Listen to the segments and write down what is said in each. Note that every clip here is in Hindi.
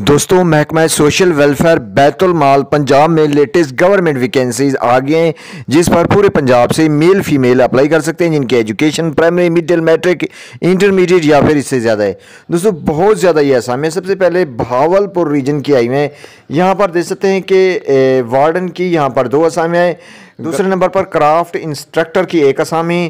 दोस्तों महकमा सोशल वेलफेयर माल पंजाब में लेटेस्ट गवर्नमेंट वैकेंसीज आ गए हैं जिस पर पूरे पंजाब से मेल फीमेल अप्लाई कर सकते हैं जिनके education primary middle matric intermediate या फिर इससे ज़्यादा है दोस्तों बहुत ज़्यादा ये आसाम है सबसे पहले भावलपुर रीजन की आई हुए हैं यहाँ पर देख सकते हैं कि वार्डन की यहाँ पर दो असामियाँ हैं दूसरे नंबर पर क्राफ्ट इंस्ट्रक्टर की एक असामी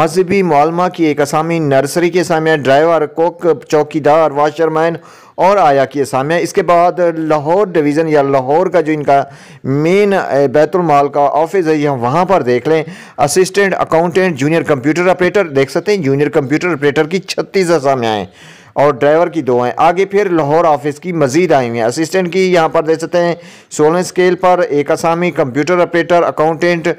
मजहबी मालमा की एक असामी नर्सरी की असामियाँ ड्राइवर कोक चौकीदार वाशरमैन और आया की असामियाँ इसके बाद लाहौर डिवीज़न या लाहौर का जो इनका मेन बैतुलमाल का ऑफिस है यह वहाँ पर देख लें assistant accountant junior computer operator देख सकते हैं जूनियर कंप्यूटर ऑपरेटर की छत्तीस असामियाँ हैं और ड्राइवर की दो हैं आगे फिर लाहौर ऑफिस की मजीद आई हुई हैं असिस्टेंट की यहाँ पर देख सकते हैं सोलह स्केल पर एक असामी computer operator accountant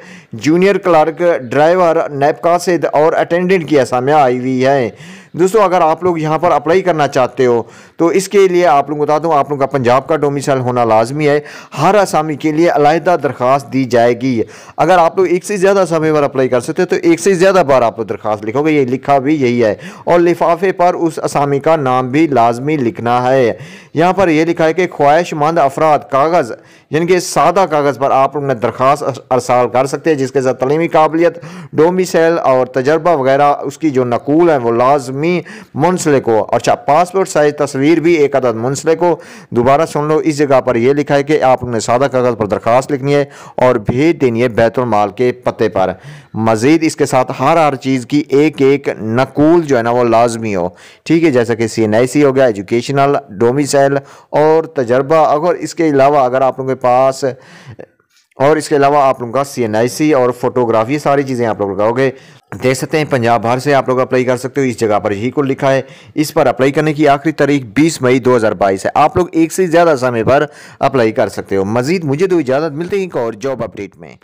junior clerk driver नैब कासिद और अटेंडेंट की असामियाँ आई हुई हैं दोस्तों अगर आप लोग यहाँ पर अप्लाई करना चाहते हो तो इसके लिए आप लोग बता दूँ आप लोग का पंजाब का डोमिसल होना लाजमी है हर आसामी के लिए अलहदा दरख्वास्त दी जाएगी अगर आप लोग एक से ज़्यादा आसामी पर अप्लाई कर सकते हो तो एक से ज़्यादा बार आप लोग दरख्वास्त लिखोगे ये लिखा भी यही है और लिफाफे पर उस आसामी का नाम भी लाजमी लिखना है यहाँ पर यह लिखा है कि ख्वाहिशमंद अफराद कागज़ यानी कि सादा कागज़ पर आप लोग दरख्वास्त अरसाल कर सकते हैं जिसके साथ तलीमी काबिलियत डोमिसल और तजर्बा वगैरह उसकी जो नकूल है वो लाजमी आदमी मुंसले को अच्छा पासपोर्ट साइज तस्वीर भी एक अदद मुंसले को दोबारा सुन लो इस जगह पर यह लिखा है कि आपने सादा कागज़ पर दरख्वास्त लिखनी है और भेज देनी है बैतुलमाल के पते पर मज़ीद इसके साथ हर हर चीज़ की एक एक नकूल जो है ना वो लाजमी हो ठीक है जैसा कि सी एन आई सी हो गया एजुकेशनल डोमिसाइल और तजर्बा अगर इसके अलावा अगर आप लोगों के पास और इसके अलावा आप लोगों का सी एन आई सी और फोटोग्राफी सारी चीज़ें आप लोग लगाओगे देख सकते हैं पंजाब भर से आप लोग अप्लाई कर सकते हो इस जगह पर यही को लिखा है इस पर अप्लाई करने की आखिरी तारीख 20 मई 2022 है आप लोग एक से ज़्यादा समय पर अप्लाई कर सकते हो मजीद मुझे तो इजाज़त मिलती है और जॉब अपडेट में